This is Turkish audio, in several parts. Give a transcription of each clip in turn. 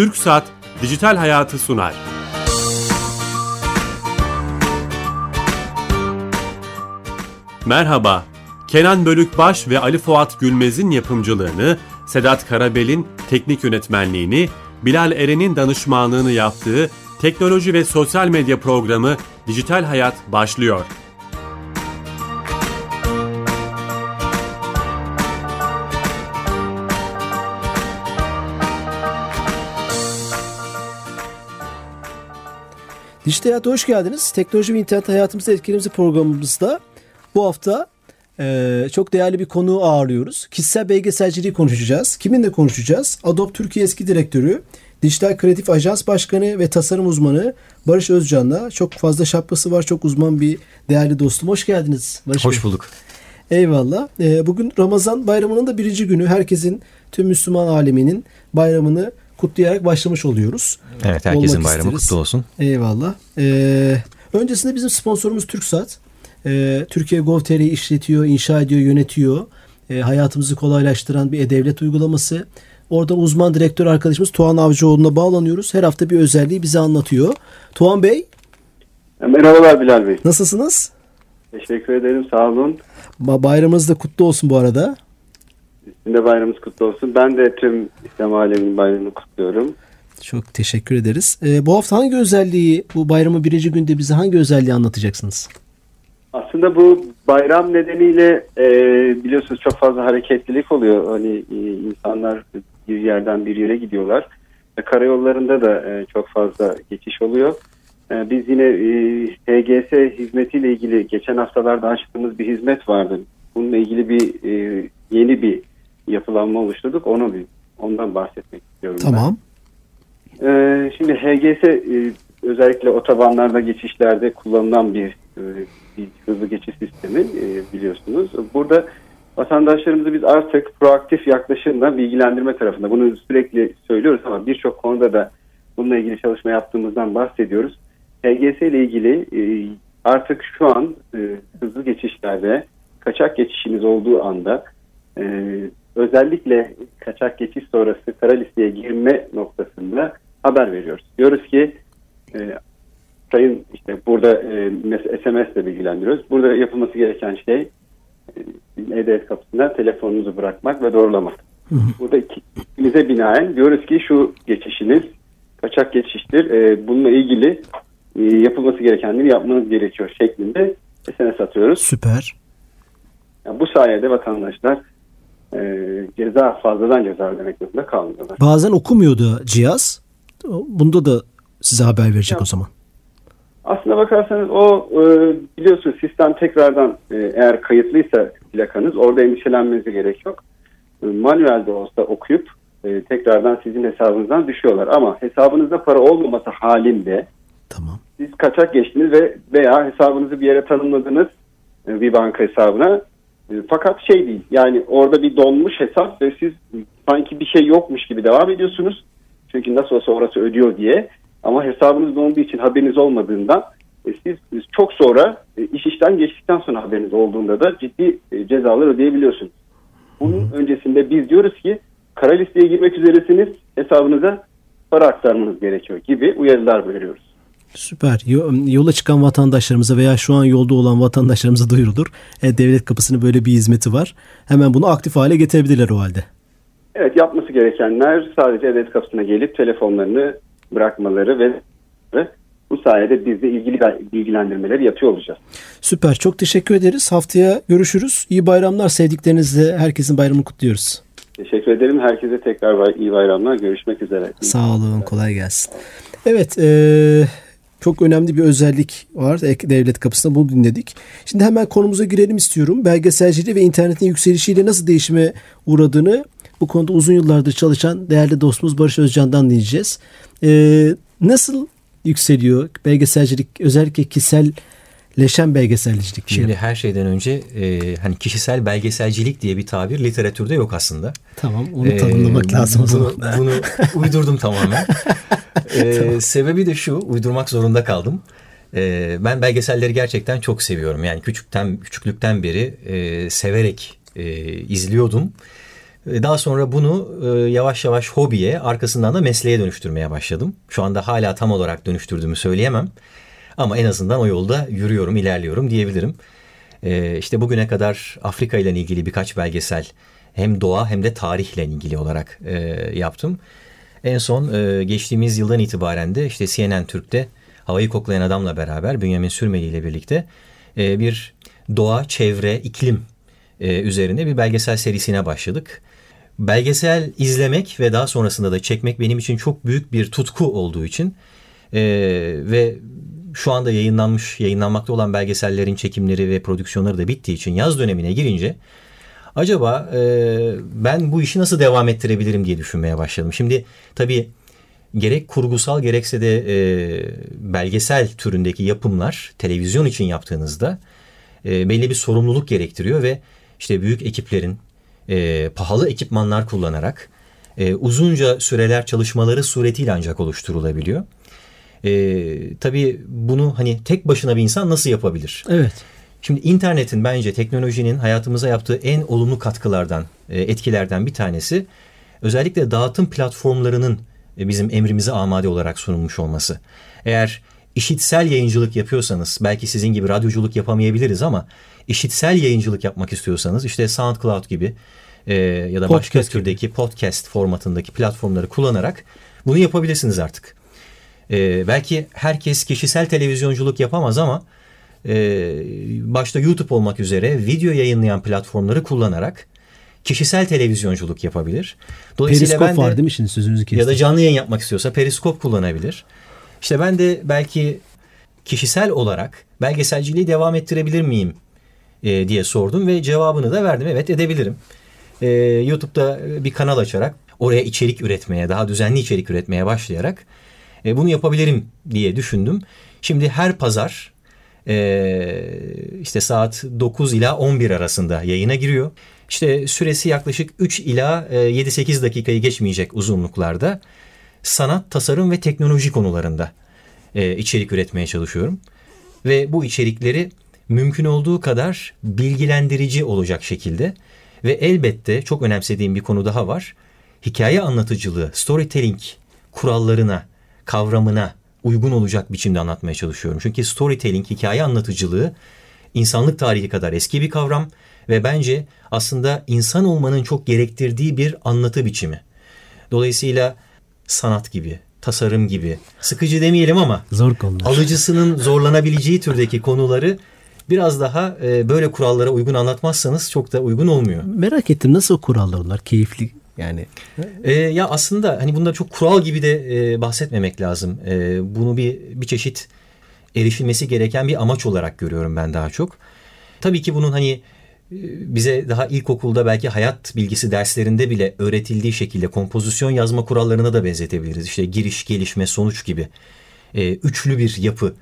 Türk Saat Dijital Hayatı sunar. Merhaba. Kenan Bölükbaş ve Ali Fuat Gülmez'in yapımcılığını, Sedat Karabel'in teknik yönetmenliğini, Bilal Eren'in danışmanlığını yaptığı teknoloji ve sosyal medya programı Dijital Hayat başlıyor. Dijital Hayat'a hoş geldiniz. Teknoloji ve internet hayatımızda etkilerimizi programımızda bu hafta e, çok değerli bir konuğu ağırlıyoruz. Kişisel belgeselciliği konuşacağız. Kiminle konuşacağız? Adobe Türkiye eski direktörü, Dijital Kreatif Ajans Başkanı ve tasarım uzmanı Barış Özcan'la çok fazla şapkası var, çok uzman bir değerli dostum. Hoş geldiniz Barış Hoş bulduk. Eyvallah. E, bugün Ramazan bayramının da birinci günü. Herkesin, tüm Müslüman aleminin bayramını kutlayarak başlamış oluyoruz. Evet herkesin bayramı isteriz. kutlu olsun. Eyvallah. Ee, öncesinde bizim sponsorumuz TürkSat. Ee, Türkiye Gov.tr'yi işletiyor, inşa ediyor, yönetiyor. Ee, hayatımızı kolaylaştıran bir e-devlet uygulaması. Oradan uzman direktör arkadaşımız Tuğan Avcıoğlu'na bağlanıyoruz. Her hafta bir özelliği bize anlatıyor. Tuğan Bey. Merhabalar Bilal Bey. Nasılsınız? Teşekkür ederim sağ olun. Bayramınız da kutlu olsun bu arada. Sizin de bayramınız kutlu olsun. Ben de tüm İslam aleminin bayramını kutluyorum. Çok teşekkür ederiz. Ee, bu hafta hangi özelliği, bu bayramı birinci günde bize hangi özelliği anlatacaksınız? Aslında bu bayram nedeniyle e, biliyorsunuz çok fazla hareketlilik oluyor. Hani e, insanlar bir yerden bir yere gidiyorlar. E, karayollarında da e, çok fazla geçiş oluyor. E, biz yine e, HGS hizmetiyle ilgili geçen haftalarda açtığımız bir hizmet vardı. Bununla ilgili bir e, yeni bir yapılanma oluşturduk. Onu bir ondan bahsetmek istiyorum. Tamam. Ben. Ee, şimdi HGS e, özellikle otobanlarda geçişlerde kullanılan bir, e, bir hızlı geçiş sistemi e, biliyorsunuz. Burada vatandaşlarımızı biz artık proaktif yaklaşımla bilgilendirme tarafında bunu sürekli söylüyoruz ama birçok konuda da bununla ilgili çalışma yaptığımızdan bahsediyoruz. HGS ile ilgili e, artık şu an e, hızlı geçişlerde kaçak geçişimiz olduğu anda e, özellikle kaçak geçiş sonrası kara listeye girme noktasında haber veriyoruz. Diyoruz ki e, sayın işte burada e, SMS ile bilgilendiriyoruz. Burada yapılması gereken şey e, EDS kapısına telefonunuzu bırakmak ve doğrulamak. Burada ikimize binaen diyoruz ki şu geçişiniz kaçak geçiştir. E, bununla ilgili e, yapılması gerekenleri yapmanız gerekiyor şeklinde SMS atıyoruz. Süper. Yani bu sayede vatandaşlar e, ceza fazladan ceza ödemek zorunda kalmıyorlar. Bazen okumuyordu cihaz. Bunda da size haber verecek ya, o zaman. Aslında bakarsanız o e, biliyorsunuz sistem tekrardan e, eğer kayıtlıysa plakanız orada endişelenmenize gerek yok. E, manuelde olsa okuyup e, tekrardan sizin hesabınızdan düşüyorlar. Ama hesabınızda para olmaması halinde tamam. siz kaçak geçtiniz ve veya hesabınızı bir yere tanımladınız e, bir banka hesabına ee, fakat şey değil yani orada bir donmuş hesap ve siz sanki bir şey yokmuş gibi devam ediyorsunuz. Çünkü nasıl olsa orası ödüyor diye. Ama hesabınız donduğu için haberiniz olmadığından e, siz, çok sonra e, iş işten geçtikten sonra haberiniz olduğunda da ciddi e, cezalar ödeyebiliyorsunuz. Bunun öncesinde biz diyoruz ki kara listeye girmek üzeresiniz hesabınıza para aktarmanız gerekiyor gibi uyarılar veriyoruz. Süper. Yola çıkan vatandaşlarımıza veya şu an yolda olan vatandaşlarımıza duyurulur. E, devlet kapısını böyle bir hizmeti var. Hemen bunu aktif hale getirebilirler o halde. Evet yapması gerekenler sadece devlet kapısına gelip telefonlarını bırakmaları ve bu sayede biz de ilgili bilgilendirmeleri yapıyor olacağız. Süper. Çok teşekkür ederiz. Haftaya görüşürüz. İyi bayramlar sevdiklerinizle. Herkesin bayramını kutluyoruz. Teşekkür ederim. Herkese tekrar iyi bayramlar. Görüşmek üzere. İyi Sağ olun. Kolay gelsin. Evet. E, çok önemli bir özellik var e, devlet kapısında bunu dinledik. Şimdi hemen konumuza girelim istiyorum. Belgeselciliği ve internetin yükselişiyle nasıl değişime uğradığını bu konuda uzun yıllardır çalışan değerli dostumuz Barış Özcan'dan dinleyeceğiz. Ee, nasıl yükseliyor belgeselcilik özellikle kişisel belgeselcilik diye. Şimdi her şeyden önce e, hani kişisel belgeselcilik diye bir tabir literatürde yok aslında. Tamam onu tanımlamak ee, lazım. Bunu, bunu uydurdum tamamen e, sebebi de şu uydurmak zorunda kaldım. E, ben belgeselleri gerçekten çok seviyorum. Yani küçükten küçüklükten beri e, severek e, izliyordum. Ee, daha sonra bunu e, yavaş yavaş hobiye, arkasından da mesleğe dönüştürmeye başladım. Şu anda hala tam olarak dönüştürdüğümü söyleyemem. Ama en azından o yolda yürüyorum, ilerliyorum diyebilirim. E, işte bugüne kadar Afrika ile ilgili birkaç belgesel hem doğa hem de tarihle ilgili olarak e, yaptım. En son e, geçtiğimiz yıldan itibaren de işte CNN Türk'te havayı koklayan adamla beraber Bünyamin Sürmeli ile birlikte e, bir doğa, çevre, iklim e, üzerine bir belgesel serisine başladık. Belgesel izlemek ve daha sonrasında da çekmek benim için çok büyük bir tutku olduğu için e, ve şu anda yayınlanmış, yayınlanmakta olan belgesellerin çekimleri ve prodüksiyonları da bittiği için yaz dönemine girince acaba e, ben bu işi nasıl devam ettirebilirim diye düşünmeye başladım. Şimdi tabii gerek kurgusal gerekse de e, belgesel türündeki yapımlar televizyon için yaptığınızda e, belli bir sorumluluk gerektiriyor ve işte büyük ekiplerin e, pahalı ekipmanlar kullanarak e, uzunca süreler çalışmaları suretiyle ancak oluşturulabiliyor. E, tabii bunu hani tek başına bir insan nasıl yapabilir? Evet. Şimdi internetin bence teknolojinin hayatımıza yaptığı en olumlu katkılardan, e, etkilerden bir tanesi özellikle dağıtım platformlarının e, bizim emrimize amade olarak sunulmuş olması. Eğer işitsel yayıncılık yapıyorsanız belki sizin gibi radyoculuk yapamayabiliriz ama işitsel yayıncılık yapmak istiyorsanız işte SoundCloud gibi e, ya da podcast başka türdeki gibi. podcast formatındaki platformları kullanarak bunu yapabilirsiniz artık. E, belki herkes kişisel televizyonculuk yapamaz ama ee, başta YouTube olmak üzere video yayınlayan platformları kullanarak kişisel televizyonculuk yapabilir. Dolayısıyla periskop ben de, var değil mi şimdi sözünüzü kestim. Ya da canlı yayın yapmak istiyorsa periskop kullanabilir. İşte ben de belki kişisel olarak belgeselciliği devam ettirebilir miyim e, diye sordum ve cevabını da verdim. Evet edebilirim. E, YouTube'da bir kanal açarak oraya içerik üretmeye, daha düzenli içerik üretmeye başlayarak e, bunu yapabilirim diye düşündüm. Şimdi her pazar e, işte saat 9 ila 11 arasında yayına giriyor. İşte süresi yaklaşık 3 ila 7-8 e, dakikayı geçmeyecek uzunluklarda sanat, tasarım ve teknoloji konularında e, içerik üretmeye çalışıyorum. Ve bu içerikleri mümkün olduğu kadar bilgilendirici olacak şekilde ve elbette çok önemsediğim bir konu daha var. Hikaye anlatıcılığı, storytelling kurallarına, kavramına uygun olacak biçimde anlatmaya çalışıyorum. Çünkü storytelling, hikaye anlatıcılığı insanlık tarihi kadar eski bir kavram ve bence aslında insan olmanın çok gerektirdiği bir anlatı biçimi. Dolayısıyla sanat gibi, tasarım gibi, sıkıcı demeyelim ama zor konular. Alıcısının zorlanabileceği türdeki konuları biraz daha e, böyle kurallara uygun anlatmazsanız çok da uygun olmuyor. Merak ettim nasıl kurallar onlar? Keyifli yani e, ya aslında hani bunda çok kural gibi de e, bahsetmemek lazım. E, bunu bir bir çeşit erişilmesi gereken bir amaç olarak görüyorum ben daha çok. Tabii ki bunun hani e, bize daha ilkokulda belki hayat bilgisi derslerinde bile öğretildiği şekilde kompozisyon yazma kurallarına da benzetebiliriz. İşte giriş, gelişme, sonuç gibi e, üçlü bir yapı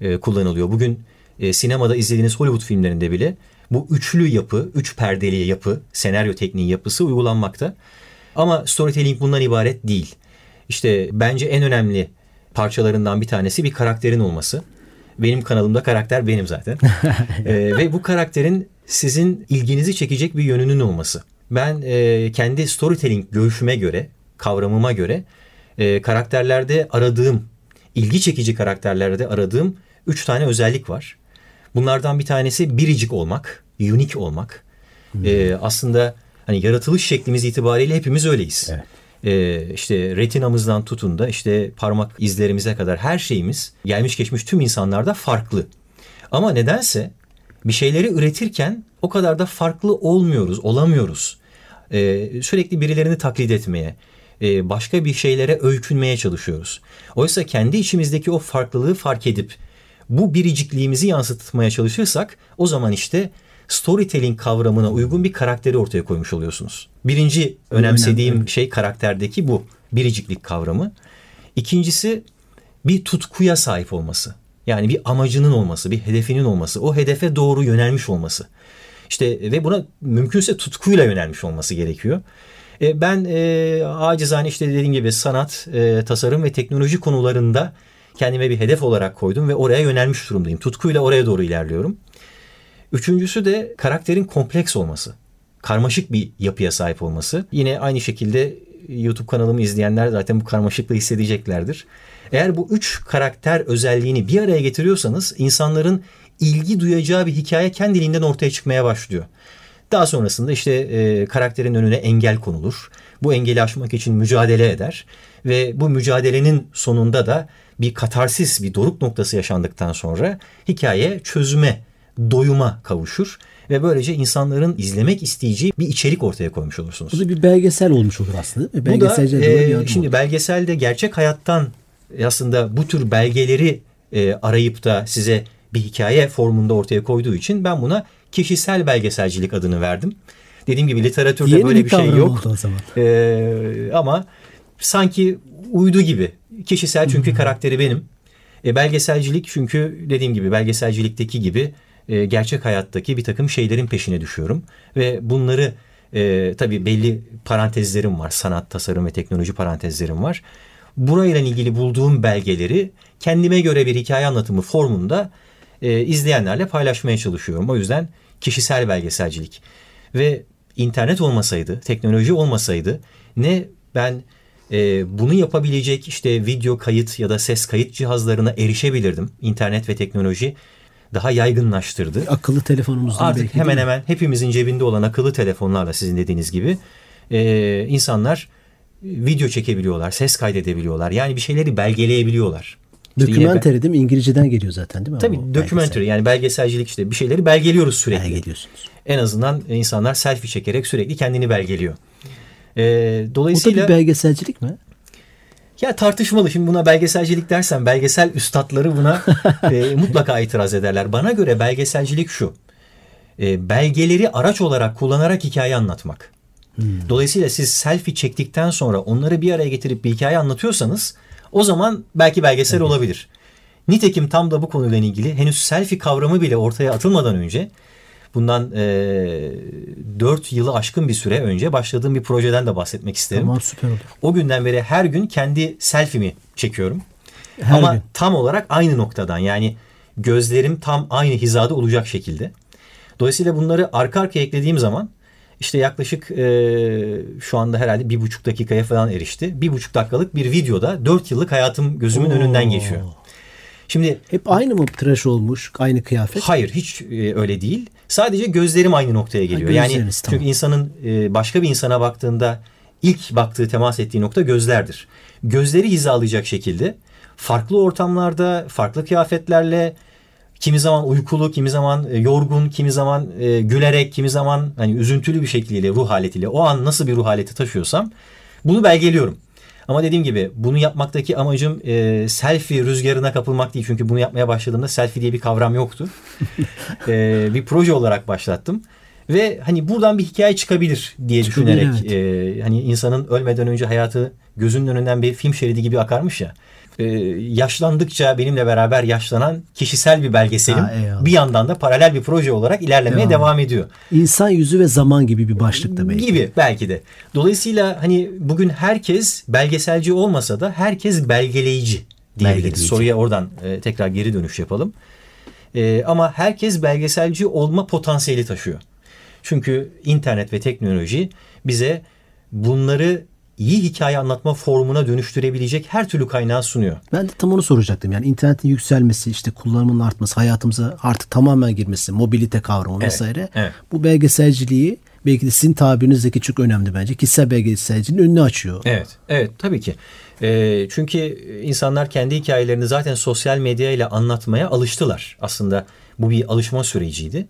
e, kullanılıyor. Bugün e, sinemada izlediğiniz Hollywood filmlerinde bile bu üçlü yapı, üç perdeli yapı, senaryo tekniği yapısı uygulanmakta. Ama storytelling bundan ibaret değil. İşte bence en önemli parçalarından bir tanesi bir karakterin olması. Benim kanalımda karakter benim zaten. ee, ve bu karakterin sizin ilginizi çekecek bir yönünün olması. Ben e, kendi storytelling görüşüme göre, kavramıma göre e, karakterlerde aradığım, ilgi çekici karakterlerde aradığım üç tane özellik var. Bunlardan bir tanesi biricik olmak, unique olmak. Hmm. E, aslında hani yaratılış şeklimiz itibariyle hepimiz öyleyiz. Evet. Ee, işte retinamızdan tutun da işte parmak izlerimize kadar her şeyimiz gelmiş geçmiş tüm insanlarda farklı. Ama nedense bir şeyleri üretirken o kadar da farklı olmuyoruz, olamıyoruz. Ee, sürekli birilerini taklit etmeye, e, başka bir şeylere öykünmeye çalışıyoruz. Oysa kendi içimizdeki o farklılığı fark edip bu biricikliğimizi yansıtmaya çalışırsak o zaman işte storytelling kavramına uygun bir karakteri ortaya koymuş oluyorsunuz. Birinci önemsediğim Önemli. şey karakterdeki bu biriciklik kavramı. İkincisi bir tutkuya sahip olması. Yani bir amacının olması, bir hedefinin olması, o hedefe doğru yönelmiş olması. İşte ve buna mümkünse tutkuyla yönelmiş olması gerekiyor. E, ben e, acizane işte dediğim gibi sanat, e, tasarım ve teknoloji konularında kendime bir hedef olarak koydum ve oraya yönelmiş durumdayım. Tutkuyla oraya doğru ilerliyorum. Üçüncüsü de karakterin kompleks olması. Karmaşık bir yapıya sahip olması. Yine aynı şekilde YouTube kanalımı izleyenler zaten bu karmaşıklığı hissedeceklerdir. Eğer bu üç karakter özelliğini bir araya getiriyorsanız insanların ilgi duyacağı bir hikaye kendiliğinden ortaya çıkmaya başlıyor. Daha sonrasında işte e, karakterin önüne engel konulur. Bu engeli aşmak için mücadele eder ve bu mücadelenin sonunda da bir katarsis, bir doruk noktası yaşandıktan sonra hikaye çözüme doyuma kavuşur ve böylece insanların izlemek isteyeceği bir içerik ortaya koymuş olursunuz. Bu da bir belgesel olmuş olur aslında. E, bu da e, şimdi olur. belgeselde gerçek hayattan e, aslında bu tür belgeleri e, arayıp da size bir hikaye formunda ortaya koyduğu için ben buna kişisel belgeselcilik adını verdim. Dediğim gibi literatürde Yeni böyle bir şey yok. Ee, ama sanki uydu gibi. Kişisel çünkü hmm. karakteri benim. E, belgeselcilik çünkü dediğim gibi belgeselcilikteki gibi e, gerçek hayattaki bir takım şeylerin peşine düşüyorum. Ve bunları e, tabii belli parantezlerim var. Sanat, tasarım ve teknoloji parantezlerim var. Burayla ilgili bulduğum belgeleri kendime göre bir hikaye anlatımı formunda e, izleyenlerle paylaşmaya çalışıyorum. O yüzden kişisel belgeselcilik. Ve internet olmasaydı, teknoloji olmasaydı ne ben e, bunu yapabilecek işte video kayıt ya da ses kayıt cihazlarına erişebilirdim. İnternet ve teknoloji daha yaygınlaştırdı. Akıllı telefonumuzdan Artık belki, hemen hemen hepimizin cebinde olan akıllı telefonlarla sizin dediğiniz gibi e, insanlar video çekebiliyorlar, ses kaydedebiliyorlar. Yani bir şeyleri belgeleyebiliyorlar. İşte değil mi? İngilizceden geliyor zaten değil mi? Tabii dokümenteri yani belgeselcilik işte bir şeyleri belgeliyoruz sürekli. Belgeliyorsunuz. En azından insanlar selfie çekerek sürekli kendini belgeliyor. Ee, dolayısıyla... O da bir belgeselcilik mi? Ya tartışmalı. Şimdi buna belgeselcilik dersen belgesel üstadları buna e, mutlaka itiraz ederler. Bana göre belgeselcilik şu. E, belgeleri araç olarak kullanarak hikaye anlatmak. Hmm. Dolayısıyla siz selfie çektikten sonra onları bir araya getirip bir hikaye anlatıyorsanız o zaman belki belgesel evet. olabilir. Nitekim tam da bu konuyla ilgili henüz selfie kavramı bile ortaya atılmadan önce bundan e, 4 yılı aşkın bir süre önce başladığım bir projeden de bahsetmek isterim. Tamam süper olur. O günden beri her gün kendi selfimi çekiyorum. Her Ama gün. tam olarak aynı noktadan yani gözlerim tam aynı hizada olacak şekilde. Dolayısıyla bunları arka arkaya eklediğim zaman işte yaklaşık e, şu anda herhalde bir buçuk dakikaya falan erişti. Bir buçuk dakikalık bir videoda dört yıllık hayatım gözümün Oo. önünden geçiyor. Şimdi hep aynı mı tıraş olmuş, aynı kıyafet? Hayır, hiç e, öyle değil. Sadece gözlerim aynı noktaya geliyor. Ha, yani tamam. çünkü insanın e, başka bir insana baktığında ilk baktığı, temas ettiği nokta gözlerdir. Gözleri hizalayacak şekilde farklı ortamlarda, farklı kıyafetlerle kimi zaman uykulu, kimi zaman e, yorgun, kimi zaman e, gülerek, kimi zaman hani üzüntülü bir şekilde ruh haletiyle o an nasıl bir ruh haleti taşıyorsam bunu belgeliyorum. Ama dediğim gibi bunu yapmaktaki amacım e, selfie rüzgarına kapılmak değil. Çünkü bunu yapmaya başladığımda selfie diye bir kavram yoktu. e, bir proje olarak başlattım. Ve hani buradan bir hikaye çıkabilir diye çıkabilir, düşünerek evet. e, hani insanın ölmeden önce hayatı gözünün önünden bir film şeridi gibi akarmış ya e, yaşlandıkça benimle beraber yaşlanan kişisel bir belgeselim ha, bir yandan da paralel bir proje olarak ilerlemeye eyvallah. devam ediyor. İnsan yüzü ve zaman gibi bir başlıkta belki. Gibi belki de. Dolayısıyla hani bugün herkes belgeselci olmasa da herkes belgeleyici diyebiliriz. Soruya oradan e, tekrar geri dönüş yapalım. E, ama herkes belgeselci olma potansiyeli taşıyor. Çünkü internet ve teknoloji bize bunları iyi hikaye anlatma formuna dönüştürebilecek her türlü kaynağı sunuyor. Ben de tam onu soracaktım. Yani internetin yükselmesi, işte kullanımın artması, hayatımıza artık tamamen girmesi, mobilite kavramı evet, vesaire. Evet. Bu belgeselciliği belki de sizin tabirinizdeki çok önemli bence. Kişisel belgeselcinin önünü açıyor. Evet, evet tabii ki. E, çünkü insanlar kendi hikayelerini zaten sosyal medya ile anlatmaya alıştılar. Aslında bu bir alışma süreciydi.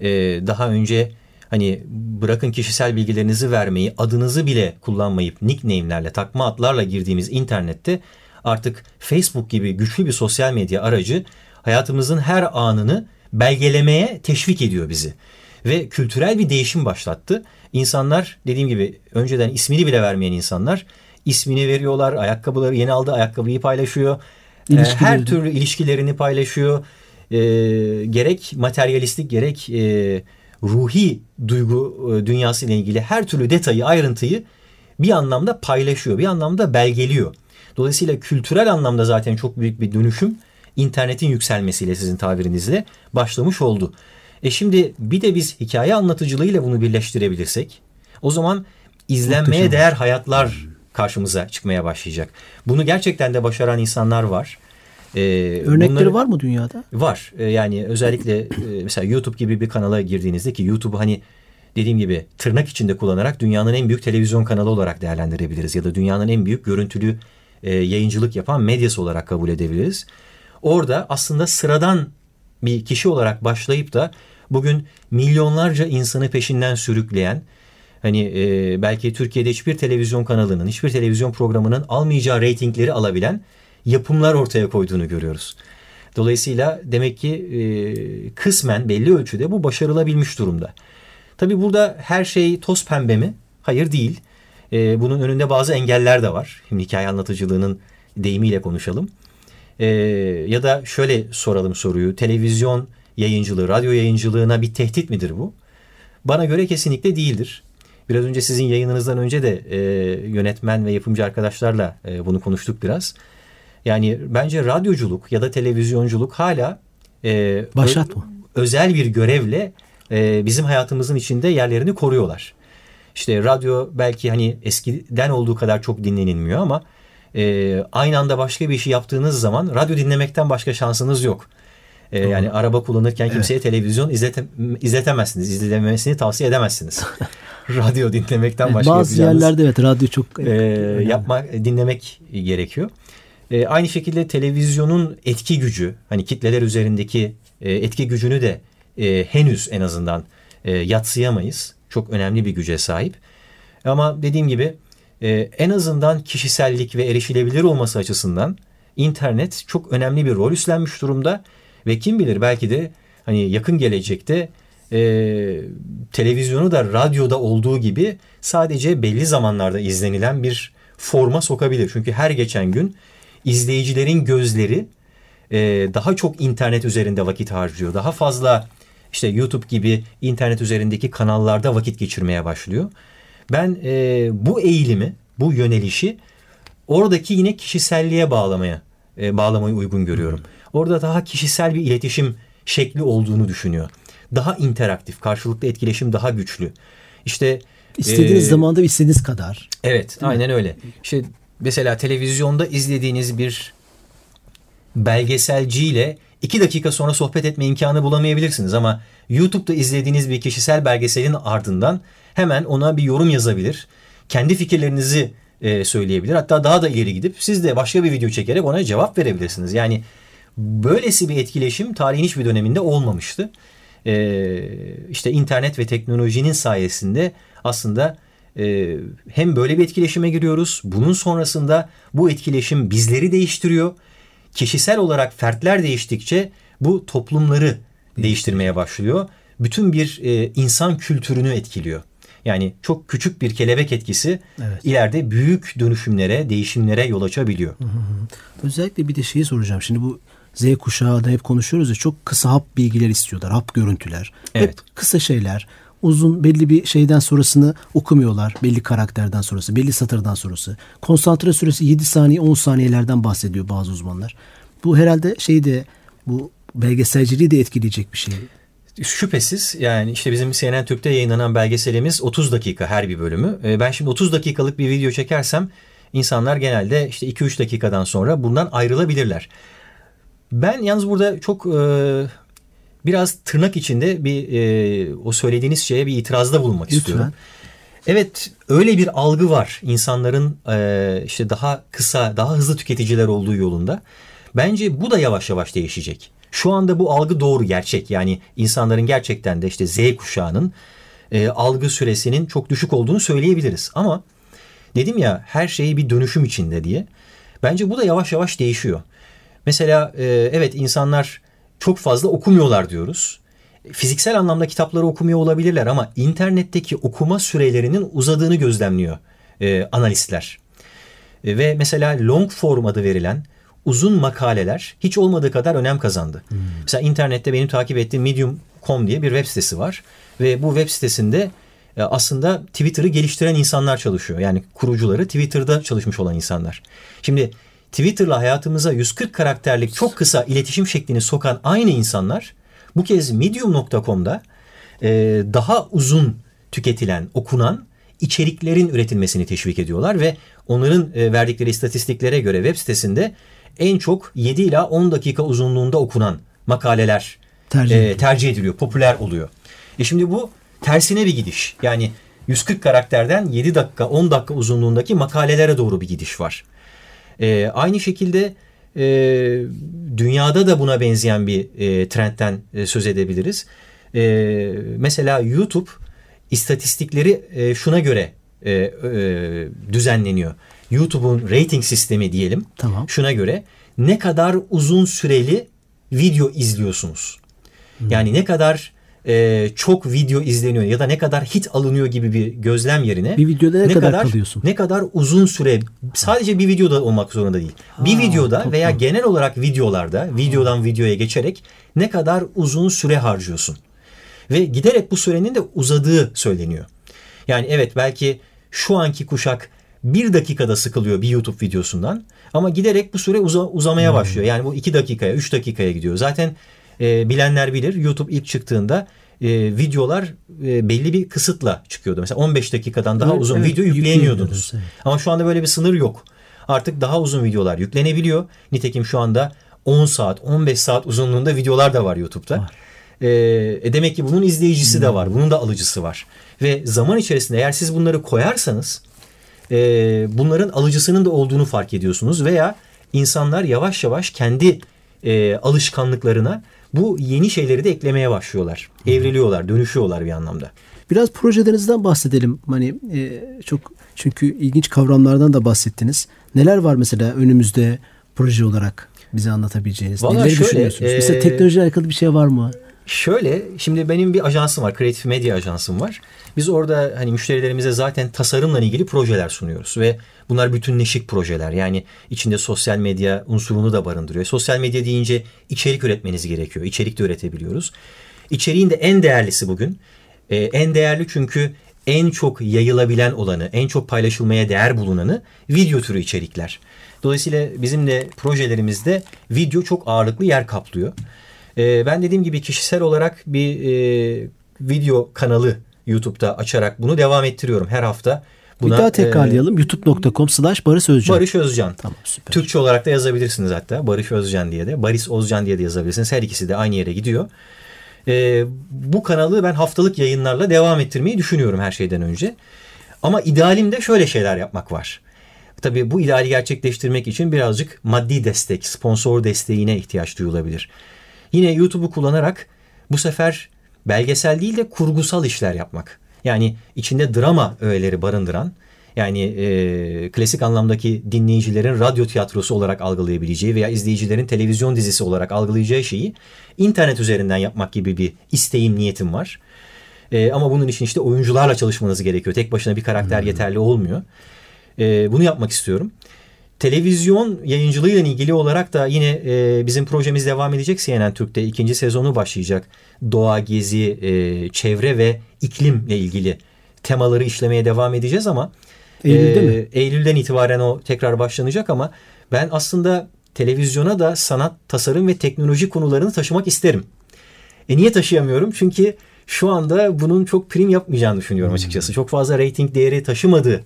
E, daha önce hani bırakın kişisel bilgilerinizi vermeyi, adınızı bile kullanmayıp nickname'lerle, takma adlarla girdiğimiz internette artık Facebook gibi güçlü bir sosyal medya aracı hayatımızın her anını belgelemeye teşvik ediyor bizi. Ve kültürel bir değişim başlattı. İnsanlar dediğim gibi önceden ismini bile vermeyen insanlar ismini veriyorlar. Ayakkabıları yeni aldığı ayakkabıyı paylaşıyor. Ee, İlişkileri. Her türlü ilişkilerini paylaşıyor. E, gerek materyalistik gerek e, ruhi duygu e, dünyası ile ilgili her türlü detayı, ayrıntıyı bir anlamda paylaşıyor, bir anlamda belgeliyor. Dolayısıyla kültürel anlamda zaten çok büyük bir dönüşüm internetin yükselmesiyle sizin tabirinizle başlamış oldu. E şimdi bir de biz hikaye anlatıcılığıyla bunu birleştirebilirsek o zaman izlenmeye değer hayatlar karşımıza çıkmaya başlayacak. Bunu gerçekten de başaran insanlar var. Ee, Örnekleri var mı dünyada? Var. Ee, yani özellikle e, mesela YouTube gibi bir kanala girdiğinizde ki YouTube'u hani dediğim gibi tırnak içinde kullanarak dünyanın en büyük televizyon kanalı olarak değerlendirebiliriz. Ya da dünyanın en büyük görüntülü e, yayıncılık yapan medyası olarak kabul edebiliriz. Orada aslında sıradan bir kişi olarak başlayıp da bugün milyonlarca insanı peşinden sürükleyen hani e, belki Türkiye'de hiçbir televizyon kanalının, hiçbir televizyon programının almayacağı reytingleri alabilen yapımlar ortaya koyduğunu görüyoruz. Dolayısıyla demek ki e, kısmen belli ölçüde bu başarılabilmiş durumda. Tabi burada her şey toz pembe mi? Hayır değil. E, bunun önünde bazı engeller de var. Şimdi hikaye anlatıcılığının deyimiyle konuşalım. E, ya da şöyle soralım soruyu. Televizyon yayıncılığı, radyo yayıncılığına bir tehdit midir bu? Bana göre kesinlikle değildir. Biraz önce sizin yayınınızdan önce de e, yönetmen ve yapımcı arkadaşlarla e, bunu konuştuk biraz. Yani bence radyoculuk ya da televizyonculuk hala e, Başlat mı? özel bir görevle e, bizim hayatımızın içinde yerlerini koruyorlar. İşte radyo belki hani eskiden olduğu kadar çok dinlenilmiyor ama e, aynı anda başka bir işi yaptığınız zaman radyo dinlemekten başka şansınız yok. E, yani araba kullanırken kimseye evet. televizyon izlete, izletemezsiniz. izlememesini tavsiye edemezsiniz. radyo dinlemekten başka Bazı yerlerde evet radyo çok... E, önemli. dinlemek gerekiyor. E, aynı şekilde televizyonun etki gücü, hani kitleler üzerindeki e, etki gücünü de e, henüz en azından e, yatsıyamayız. Çok önemli bir güce sahip. Ama dediğim gibi e, en azından kişisellik ve erişilebilir olması açısından internet çok önemli bir rol üstlenmiş durumda. Ve kim bilir belki de hani yakın gelecekte e, televizyonu da radyoda olduğu gibi sadece belli zamanlarda izlenilen bir forma sokabilir. Çünkü her geçen gün izleyicilerin gözleri e, daha çok internet üzerinde vakit harcıyor. Daha fazla işte YouTube gibi internet üzerindeki kanallarda vakit geçirmeye başlıyor. Ben e, bu eğilimi, bu yönelişi oradaki yine kişiselliğe bağlamaya e, bağlamayı uygun görüyorum. Orada daha kişisel bir iletişim şekli olduğunu düşünüyor. Daha interaktif, karşılıklı etkileşim daha güçlü. İşte istediğiniz e, zamanda istediğiniz kadar. Evet, aynen mi? öyle. İşte mesela televizyonda izlediğiniz bir belgeselciyle iki dakika sonra sohbet etme imkanı bulamayabilirsiniz ama YouTube'da izlediğiniz bir kişisel belgeselin ardından hemen ona bir yorum yazabilir. Kendi fikirlerinizi e, söyleyebilir. Hatta daha da ileri gidip siz de başka bir video çekerek ona cevap verebilirsiniz. Yani böylesi bir etkileşim tarihin hiçbir döneminde olmamıştı. E, işte internet ve teknolojinin sayesinde aslında ee, hem böyle bir etkileşime giriyoruz. Bunun sonrasında bu etkileşim bizleri değiştiriyor. Kişisel olarak fertler değiştikçe bu toplumları değiştirmeye başlıyor. Bütün bir e, insan kültürünü etkiliyor. Yani çok küçük bir kelebek etkisi evet. ileride büyük dönüşümlere, değişimlere yol açabiliyor. Özellikle bir de şeyi soracağım. Şimdi bu Z kuşağı da hep konuşuyoruz ya çok kısa hap bilgiler istiyorlar, hap görüntüler. Evet. Hep kısa şeyler uzun belli bir şeyden sonrasını okumuyorlar. Belli karakterden sonrası, belli satırdan sonrası. Konsantre süresi 7 saniye 10 saniyelerden bahsediyor bazı uzmanlar. Bu herhalde şeyi de bu belgeselciliği de etkileyecek bir şey. Şüphesiz yani işte bizim CNN Türk'te yayınlanan belgeselimiz 30 dakika her bir bölümü. Ee, ben şimdi 30 dakikalık bir video çekersem insanlar genelde işte 2-3 dakikadan sonra bundan ayrılabilirler. Ben yalnız burada çok e, biraz tırnak içinde bir e, o söylediğiniz şeye bir itirazda bulunmak Lütfen. istiyorum. Evet öyle bir algı var insanların e, işte daha kısa daha hızlı tüketiciler olduğu yolunda. Bence bu da yavaş yavaş değişecek. Şu anda bu algı doğru gerçek yani insanların gerçekten de işte Z kuşağının e, algı süresinin çok düşük olduğunu söyleyebiliriz. Ama dedim ya her şeyi bir dönüşüm içinde diye. Bence bu da yavaş yavaş değişiyor. Mesela e, evet insanlar çok fazla okumuyorlar diyoruz. E, fiziksel anlamda kitapları okumuyor olabilirler ama internetteki okuma sürelerinin uzadığını gözlemliyor e, analistler. E, ve mesela long form adı verilen uzun makaleler hiç olmadığı kadar önem kazandı. Hmm. Mesela internette benim takip ettiğim medium.com diye bir web sitesi var ve bu web sitesinde e, aslında Twitter'ı geliştiren insanlar çalışıyor. Yani kurucuları Twitter'da çalışmış olan insanlar. Şimdi Twitter'la hayatımıza 140 karakterlik çok kısa iletişim şeklini sokan aynı insanlar bu kez medium.com'da e, daha uzun tüketilen, okunan içeriklerin üretilmesini teşvik ediyorlar ve onların e, verdikleri istatistiklere göre web sitesinde en çok 7 ila 10 dakika uzunluğunda okunan makaleler tercih, e, tercih ediliyor, popüler oluyor. E şimdi bu tersine bir gidiş. Yani 140 karakterden 7 dakika 10 dakika uzunluğundaki makalelere doğru bir gidiş var. E, aynı şekilde e, dünyada da buna benzeyen bir e, trendten e, söz edebiliriz. E, mesela YouTube istatistikleri e, şuna göre e, e, düzenleniyor. YouTube'un rating sistemi diyelim. Tamam. Şuna göre ne kadar uzun süreli video izliyorsunuz. Hmm. Yani ne kadar e, çok video izleniyor ya da ne kadar hit alınıyor gibi bir gözlem yerine bir videoda ne, ne kadar, kadar kalıyorsun? Ne kadar uzun süre sadece bir videoda olmak zorunda değil. Ha, bir videoda toplam. veya genel olarak videolarda videodan videoya geçerek ne kadar uzun süre harcıyorsun. Ve giderek bu sürenin de uzadığı söyleniyor. Yani evet belki şu anki kuşak bir dakikada sıkılıyor bir YouTube videosundan ama giderek bu süre uza, uzamaya hmm. başlıyor. Yani bu iki dakikaya, üç dakikaya gidiyor. Zaten e, bilenler bilir YouTube ilk çıktığında e, videolar e, belli bir kısıtla çıkıyordu. Mesela 15 dakikadan daha evet, uzun evet, video yükleyemiyordunuz. Evet. Ama şu anda böyle bir sınır yok. Artık daha uzun videolar yüklenebiliyor. Nitekim şu anda 10 saat, 15 saat uzunluğunda videolar da var YouTube'da. Var. E, e demek ki bunun izleyicisi de var. Hmm. Bunun da alıcısı var. Ve zaman içerisinde eğer siz bunları koyarsanız e, bunların alıcısının da olduğunu fark ediyorsunuz. Veya insanlar yavaş yavaş kendi e, alışkanlıklarına bu yeni şeyleri de eklemeye başlıyorlar. Evriliyorlar, dönüşüyorlar bir anlamda. Biraz projelerinizden bahsedelim. Hani e, çok çünkü ilginç kavramlardan da bahsettiniz. Neler var mesela önümüzde proje olarak bize anlatabileceğiniz? Vallahi Neleri şöyle, düşünüyorsunuz? E, mesela teknolojiyle alakalı bir şey var mı? Şöyle şimdi benim bir ajansım var. Kreatif medya ajansım var. Biz orada hani müşterilerimize zaten tasarımla ilgili projeler sunuyoruz ve bunlar bütünleşik projeler. Yani içinde sosyal medya unsurunu da barındırıyor. Sosyal medya deyince içerik üretmeniz gerekiyor. içerik de üretebiliyoruz. İçeriğin de en değerlisi bugün. Ee, en değerli çünkü en çok yayılabilen olanı, en çok paylaşılmaya değer bulunanı video türü içerikler. Dolayısıyla bizim de projelerimizde video çok ağırlıklı yer kaplıyor. Ee, ben dediğim gibi kişisel olarak bir e, video kanalı YouTube'da açarak bunu devam ettiriyorum her hafta. Buna, bir daha tekrarlayalım. E, YouTube.com slash Barış Özcan. Barış Özcan. Tamam süper. Türkçe olarak da yazabilirsiniz hatta. Barış Özcan diye de. Barış Özcan diye de yazabilirsiniz. Her ikisi de aynı yere gidiyor. E, bu kanalı ben haftalık yayınlarla devam ettirmeyi düşünüyorum her şeyden önce. Ama idealimde şöyle şeyler yapmak var. Tabii bu ideali gerçekleştirmek için birazcık maddi destek, sponsor desteğine ihtiyaç duyulabilir. Yine YouTube'u kullanarak bu sefer belgesel değil de kurgusal işler yapmak. Yani içinde drama öğeleri barındıran yani e, klasik anlamdaki dinleyicilerin radyo tiyatrosu olarak algılayabileceği veya izleyicilerin televizyon dizisi olarak algılayacağı şeyi internet üzerinden yapmak gibi bir isteğim, niyetim var. E, ama bunun için işte oyuncularla çalışmanız gerekiyor. Tek başına bir karakter hmm. yeterli olmuyor. E, bunu yapmak istiyorum. Televizyon yayıncılığıyla ilgili olarak da yine e, bizim projemiz devam edecek CNN Türk'te. ikinci sezonu başlayacak. Doğa, gezi, e, çevre ve iklimle ilgili temaları işlemeye devam edeceğiz ama e, Eylül'de e, mi? Eylül'den itibaren o tekrar başlanacak ama ben aslında televizyona da sanat, tasarım ve teknoloji konularını taşımak isterim. E niye taşıyamıyorum? Çünkü şu anda bunun çok prim yapmayacağını düşünüyorum hmm. açıkçası. Çok fazla reyting değeri taşımadığı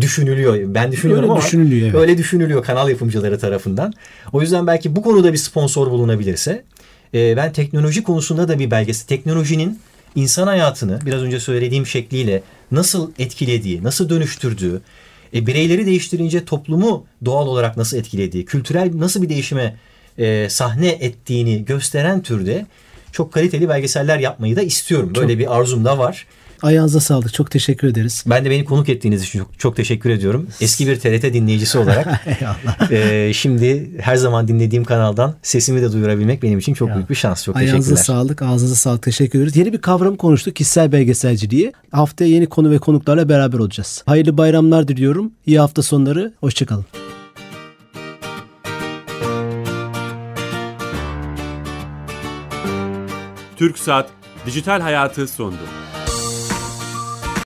düşünülüyor. Ben düşünüyorum öyle ama düşünülüyor, evet. öyle düşünülüyor kanal yapımcıları tarafından. O yüzden belki bu konuda bir sponsor bulunabilirse e, ben teknoloji konusunda da bir belgesi teknolojinin insan hayatını biraz önce söylediğim şekliyle nasıl etkilediği, nasıl dönüştürdüğü, e, bireyleri değiştirince toplumu doğal olarak nasıl etkilediği, kültürel nasıl bir değişime e, sahne ettiğini gösteren türde çok kaliteli belgeseller yapmayı da istiyorum. Böyle çok, bir arzum da var. Ayağınıza sağlık. Çok teşekkür ederiz. Ben de beni konuk ettiğiniz için çok, çok teşekkür ediyorum. Eski bir TRT dinleyicisi olarak. E, şimdi her zaman dinlediğim kanaldan sesimi de duyurabilmek benim için çok ya. büyük bir şans. Çok Ayağınıza teşekkürler. sağlık. Ağzınıza sağlık. Teşekkür ederiz. Yeni bir kavram konuştuk. Kişisel belgeselciliği. Haftaya yeni konu ve konuklarla beraber olacağız. Hayırlı bayramlar diliyorum. İyi hafta sonları. Hoşçakalın. Türk Saat Dijital Hayatı sondu.